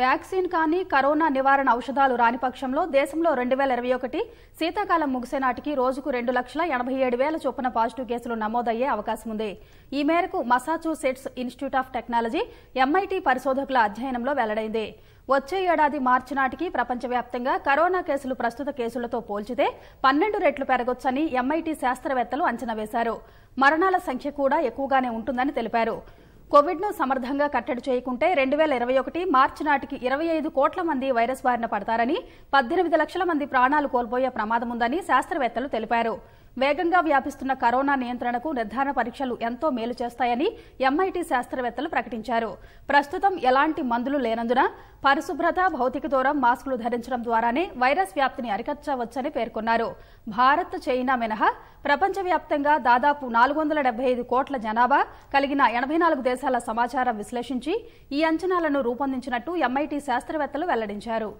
vaccine కానీ corona నివారణ ఔషధాలు రాని పక్షంలో దేశంలో రెండు వేల ఇరవై ఒకటి శీతాకాలం ముగిసే నాటికి రోజుకు రెండు లక్షల ఎనభై ఏడు వేల చొప్పున పాజిటివ్ కేసులు నమోదయ్యే అవకాశం ఉంది ఈ మేరకు Massachusetts Institute of Technology MIT పరిశోధకుల అధ్యయనంలో వెల్లడైంది వచ్చే ఏడాది మార్చి నాటికి ప్రపంచవ్యాప్తంగా కరోనా కేసులు ప్రస్తుత కేసులతో పోల్చితే పన్నెండు రెట్లు పెరగొచ్చని ఎంఐటీ శాస్త్రవేత్తలు అంచనా వేశారు మరణాల సంఖ్య కూడా ఎక్కువగానే ఉంటుందని తెలిపారు కోవిడ్ను సమర్థంగా కట్టడి చేయకుంటే రెండు వేల ఇరవై ఒకటి మార్చి నాటికి ఇరవై ఐదు కోట్ల మంది వైరస్ బారిన పడతారని పద్దెనిమిది లక్షల మంది ప్రాణాలు కోల్పోయే ప్రమాదముందని శాస్త్రవేత్తలు తెలిపారు వేగంగా వ్యాపిస్తున్న కరోనా నియంత్రణకు నిర్ధారణ పరీక్షలు ఎంతో మేలు చేస్తాయని ఎంఐటీ శాస్త్రవేత్తలు ప్రకటించారు ప్రస్తుతం ఎలాంటి మందులు లేనందున పరిశుభ్రత భౌతిక దూరం మాస్కులు ధరించడం ద్వారానే వైరస్ వ్యాప్తిని అరికచ్చవచ్చని పేర్కొన్నారు భారత్ చైనా మినహా ప్రపంచవ్యాప్తంగా దాదాపు నాలుగు వందల ఐదు కోట్ల జనాభా కలిగిన ఎనభై నాలుగు దేశాల సమాచారం విశ్లేషించి ఈ అంచనాలను రూపొందించినట్టు ఎంఐటీ శాస్త్రవేత్తలు వెల్లడించారు